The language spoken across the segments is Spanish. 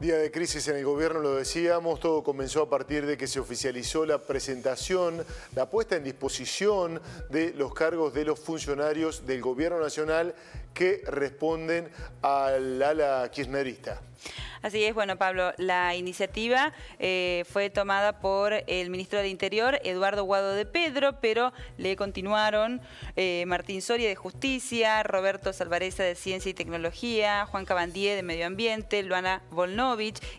Día de crisis en el gobierno, lo decíamos, todo comenzó a partir de que se oficializó la presentación, la puesta en disposición de los cargos de los funcionarios del gobierno nacional que responden al ala kirchnerista. Así es, bueno Pablo, la iniciativa eh, fue tomada por el ministro de Interior, Eduardo Guado de Pedro, pero le continuaron eh, Martín Soria de Justicia, Roberto Salvareza de Ciencia y Tecnología, Juan Cabandíe de Medio Ambiente, Luana Bolnó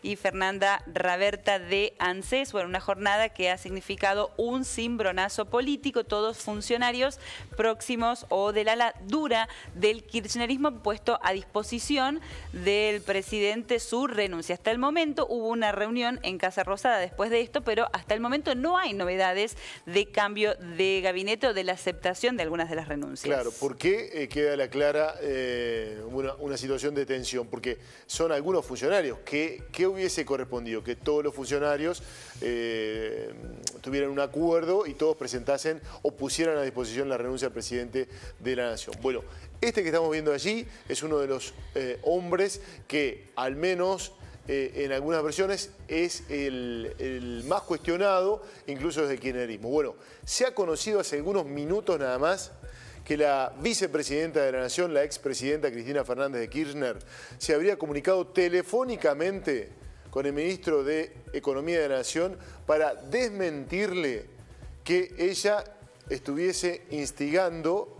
y Fernanda Raberta de ANSES. Bueno, una jornada que ha significado un cimbronazo político, todos funcionarios próximos o del ala dura del kirchnerismo puesto a disposición del presidente su renuncia. Hasta el momento hubo una reunión en Casa Rosada después de esto, pero hasta el momento no hay novedades de cambio de gabinete o de la aceptación de algunas de las renuncias. Claro, ¿por qué eh, queda la clara eh, una situación de tensión? Porque son algunos funcionarios que que, ¿qué hubiese correspondido? Que todos los funcionarios eh, tuvieran un acuerdo y todos presentasen o pusieran a disposición la renuncia al presidente de la Nación. Bueno, este que estamos viendo allí es uno de los eh, hombres que al menos eh, en algunas versiones es el, más cuestionado, incluso desde el kirchnerismo. Bueno, se ha conocido hace algunos minutos nada más que la vicepresidenta de la Nación, la expresidenta Cristina Fernández de Kirchner, se habría comunicado telefónicamente con el ministro de Economía de la Nación para desmentirle que ella estuviese instigando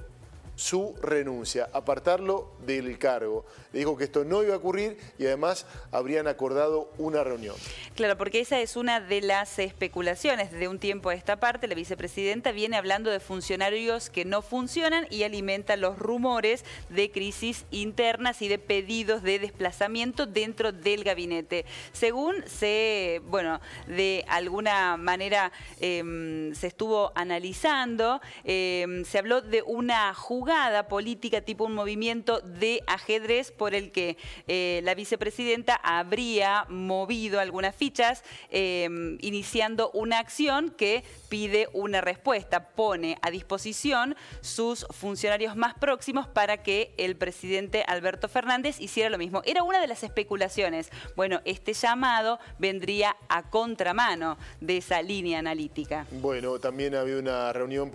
su renuncia, apartarlo del cargo. Le dijo que esto no iba a ocurrir y además habrían acordado una reunión. Claro, porque esa es una de las especulaciones. De un tiempo a esta parte, la vicepresidenta viene hablando de funcionarios que no funcionan y alimenta los rumores de crisis internas y de pedidos de desplazamiento dentro del gabinete. Según se, bueno, de alguna manera em, se estuvo analizando, em, se habló de una jugada política tipo un movimiento de ajedrez por el que eh, la vicepresidenta habría movido algunas fichas em, iniciando una acción que pide una respuesta, pone a disposición sus funcionarios más próximos para que el presidente Alberto Fernández hiciera lo mismo. Era una de las especulaciones. Bueno, este llamado vendría a contramano de esa línea analítica. Bueno, también había una reunión,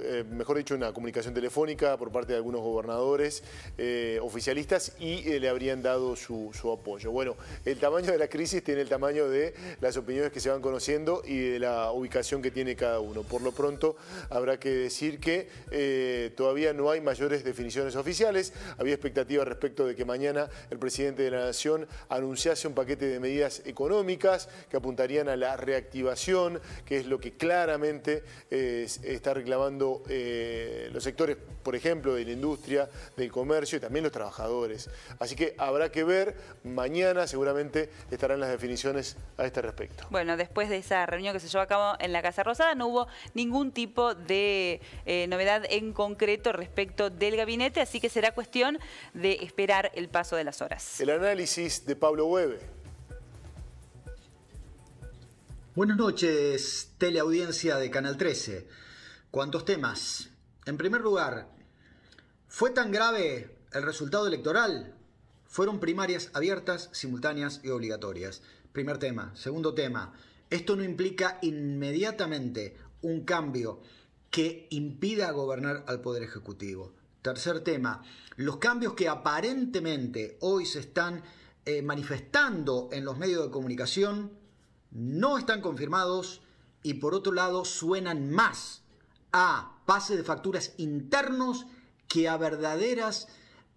eh, mejor dicho, una comunicación telefónica por parte de algunos gobernadores eh, oficialistas y eh, le habrían dado su, apoyo. Bueno, el tamaño de la crisis tiene el tamaño de las opiniones que se van conociendo y de la ubicación que tiene cada uno. Por lo pronto, habrá que decir que eh, todavía no hay mayores definiciones oficiales. Había expectativa respecto de que mañana el presidente de la Nación anunciase un paquete de medidas económicas que apuntarían a la reactivación, que es lo que claramente está reclamando los sectores, por ejemplo, ejemplo, de la industria, del comercio y también los trabajadores. Así que habrá que ver, mañana seguramente estarán las definiciones a este respecto. Bueno, después de esa reunión que se llevó a cabo en la Casa Rosada, no hubo ningún tipo de eh, novedad en concreto respecto del gabinete, así que será cuestión de esperar el paso de las horas. El análisis de Pablo Hueve. Buenas noches, teleaudiencia de Canal 13. ¿Cuántos temas? En primer lugar, ¿Fue tan grave el resultado electoral? Fueron primarias abiertas, simultáneas y obligatorias. Primer tema. Segundo tema. Esto no implica inmediatamente un cambio que impida gobernar al Poder Ejecutivo. Tercer tema, los cambios que aparentemente hoy se están eh, manifestando en los medios de comunicación no están confirmados y por otro lado suenan más a pase de facturas internos que a verdaderas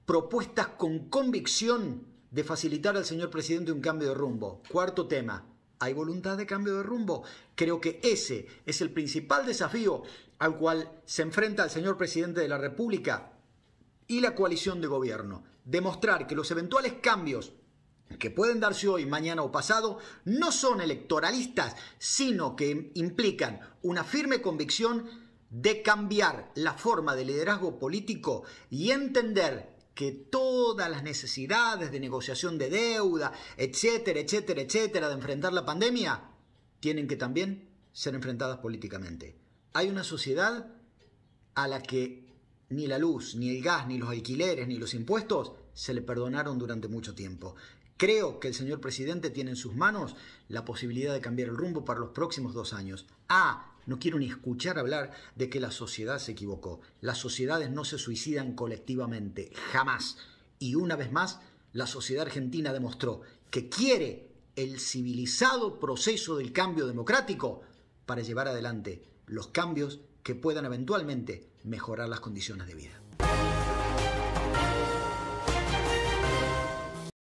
propuestas con convicción de facilitar al señor presidente un cambio de rumbo. Cuarto tema, ¿hay voluntad de cambio de rumbo? Creo que ese es el principal desafío al cual se enfrenta el señor presidente de la República y la coalición de gobierno. Demostrar que los eventuales cambios que pueden darse hoy, mañana o pasado, no son electoralistas, sino que implican una firme convicción de cambiar la forma de liderazgo político y entender que todas las necesidades de negociación de deuda, etcétera, etcétera, etcétera, de enfrentar la pandemia, tienen que también ser enfrentadas políticamente. Hay una sociedad a la que ni la luz, ni el gas, ni los alquileres, ni los impuestos se le perdonaron durante mucho tiempo. Creo que el señor presidente tiene en sus manos la posibilidad de cambiar el rumbo para los próximos dos años. Ah, no quiero ni escuchar hablar de que la sociedad se equivocó. Las sociedades no se suicidan colectivamente, jamás. Y una vez más, la sociedad argentina demostró que quiere el civilizado proceso del cambio democrático para llevar adelante los cambios que puedan eventualmente mejorar las condiciones de vida.